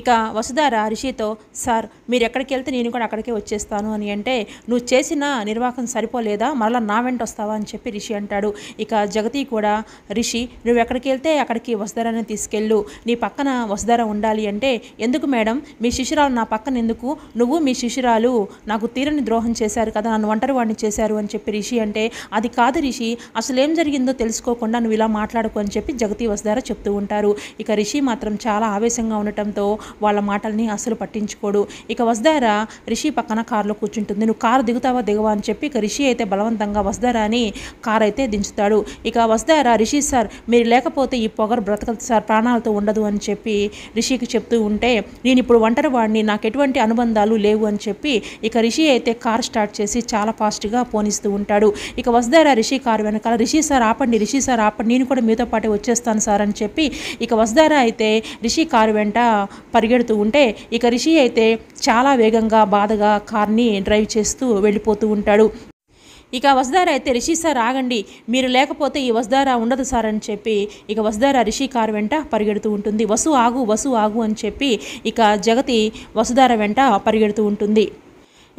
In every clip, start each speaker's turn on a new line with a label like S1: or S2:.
S1: ఇక వసుధార రిషితో సార్ మీరు ఎక్కడికి వెళ్తే నేను కూడా అక్కడికే వచ్చేస్తాను అని అంటే నువ్వు చేసిన నిర్వాహకం సరిపోలేదా మరలా నా వెంట వస్తావా అని చెప్పి రిషి అంటాడు ఇక జగతి కూడా రిషి నువ్వు ఎక్కడికి వెళ్తే అక్కడికి వసుధారాన్ని తీసుకెళ్ళు నీ పక్కన వసుధార ఉండాలి అంటే ఎందుకు మేడం మీ శిశురాలు నా పక్కన ఎందుకు నువ్వు మీ శిశురాలు నాకు తీరని ద్రోహం చేశారు కదా నన్ను ఒంటరి వాడిని చేశారు అని చెప్పి రిషి అంటే అది కాదు రిషి అసలు ఏం జరిగిందో తెలుసుకోకుండా నువ్వు ఇలా మాట్లాడుకు అని చెప్పి జగతి వసుధార చెప్తూ ఉంటారు ఇక రిషి మాత్రం చాలా ఆవేశంగా ఉండటంతో వాళ్ళ మాటల్ని అస్సలు పట్టించుకోడు ఇక వస్దారా రిషి పక్కన కారులో కూర్చుంటుంది నువ్వు కారు దిగుతావా దిగవా అని చెప్పి ఇక రిషి అయితే బలవంతంగా వస్దారా అని కారు అయితే దించుతాడు ఇక వస్దారా రిషి సార్ మీరు లేకపోతే ఈ పొగరు బ్రతకదు సార్ ప్రాణాలతో ఉండదు అని చెప్పి రిషికి చెప్తూ ఉంటే నేను ఇప్పుడు ఒంటరి వాడిని నాకు ఎటువంటి అనుబంధాలు లేవు అని చెప్పి ఇక రిషి అయితే కార్ స్టార్ట్ చేసి చాలా ఫాస్ట్గా పోనిస్తూ ఉంటాడు ఇక వస్దారా రిషి కారు వెనకాల రిషి సార్ ఆపండి రిషి సార్ ఆపండి నేను కూడా మీతో పాటే వచ్చేస్తాను సార్ అని చెప్పి ఇక వస్దారా అయితే రిషి కారు వెంట పరిగెడుతూ ఉంటే ఇక రిషి అయితే చాలా వేగంగా బాధగా కార్ని డ్రైవ్ చేస్తూ వెళ్ళిపోతూ ఉంటాడు ఇక వసదార అయితే రిషి సార్ ఆగండి మీరు లేకపోతే ఈ వసదార ఉండదు సార్ అని చెప్పి ఇక వసదార రిషి కారు వెంట పరిగెడుతూ ఉంటుంది వసు ఆగు వసు ఆగు అని చెప్పి ఇక జగతి వసుధార వెంట పరిగెడుతూ ఉంటుంది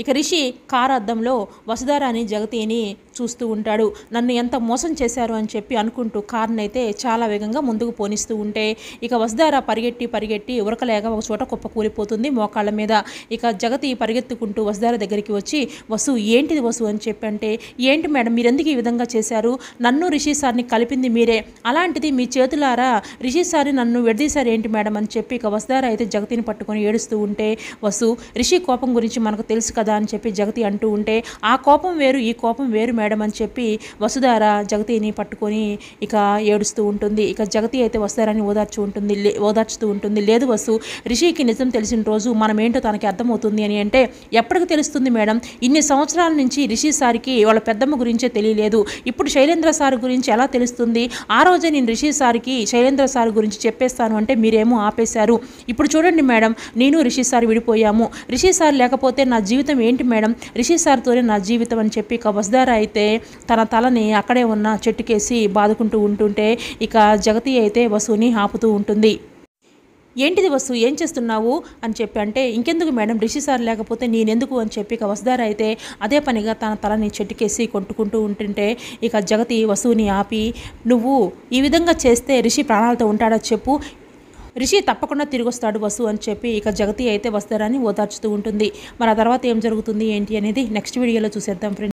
S1: ఇక రిషి కారు అద్దంలో వసుధారాని జగతిని చూస్తూ ఉంటాడు నన్ను ఎంత మోసం చేశారు అని చెప్పి అనుకుంటూ కార్ని అయితే చాలా వేగంగా ముందుకు పోనిస్తూ ఉంటే ఇక వసుధార పరిగెట్టి పరిగెట్టి ఉరకలేక ఒక చోట కుప్ప కూలిపోతుంది మోకాళ్ళ మీద ఇక జగతి పరిగెత్తుకుంటూ వసుధార దగ్గరికి వచ్చి వసు ఏంటిది వసు అని చెప్పి అంటే ఏంటి మేడం మీరెందుకు ఈ విధంగా చేశారు నన్ను రిషి సార్ని కలిపింది మీరే అలాంటిది మీ చేతులారా రిషి సార్ని నన్ను విడదీశారు ఏంటి మేడం అని చెప్పి ఇక వసుధార అయితే జగతిని పట్టుకొని ఏడుస్తూ ఉంటే వసు రిషి కోపం గురించి మనకు తెలుసు కదా అని చెప్పి జగతి అంటూ ఉంటే ఆ కోపం వేరు ఈ కోపం వేరు మేడం మేడం అని చెప్పి వసుధార జగతిని పట్టుకొని ఇక ఏడుస్తూ ఉంటుంది ఇక జగతి అయితే వస్తారని ఓదార్చు ఉంటుంది ఓదార్చుతూ ఉంటుంది లేదు వసు రిషికి నిజం తెలిసిన రోజు మనం ఏంటో తనకి అర్థమవుతుంది అని అంటే ఎప్పటికి తెలుస్తుంది మేడం ఇన్ని సంవత్సరాల నుంచి రిషి సార్కి వాళ్ళ పెద్దమ్మ గురించే తెలియలేదు ఇప్పుడు శైలేంద్ర సార్ గురించి ఎలా తెలుస్తుంది ఆ రోజే నేను రిషి సార్కి శైలేంద్ర సార్ గురించి చెప్పేస్తాను అంటే మీరేమో ఆపేశారు ఇప్పుడు చూడండి మేడం నేను రిషి సార్ విడిపోయాము రిషి సార్ లేకపోతే నా జీవితం ఏంటి మేడం రిషి సార్తోనే నా జీవితం అని చెప్పి ఇక వసుధార అయితే అయితే తన తలని అక్కడే ఉన్న చెట్టుకేసి బాదుకుంటూ ఉంటుంటే ఇక జగతి అయితే వసుని ఆపుతూ ఉంటుంది ఏంటిది వసు ఏం చేస్తున్నావు అని చెప్పి అంటే ఇంకెందుకు మేడం రిషి సార్ లేకపోతే నేనెందుకు అని చెప్పి ఇక వసుధార అయితే అదే పనిగా తన తలని చెట్టుకేసి కొట్టుకుంటూ ఉంటుంటే ఇక జగతి వసువుని ఆపి నువ్వు ఈ విధంగా చేస్తే రిషి ప్రాణాలతో ఉంటాడో చెప్పు రిషి తప్పకుండా తిరిగి వస్తాడు వసు అని చెప్పి ఇక జగతి అయితే వస్తారని ఓదార్చుతూ ఉంటుంది మరి ఆ తర్వాత ఏం జరుగుతుంది ఏంటి అనేది నెక్స్ట్ వీడియోలో చూసేద్దాం ఫ్రెండ్స్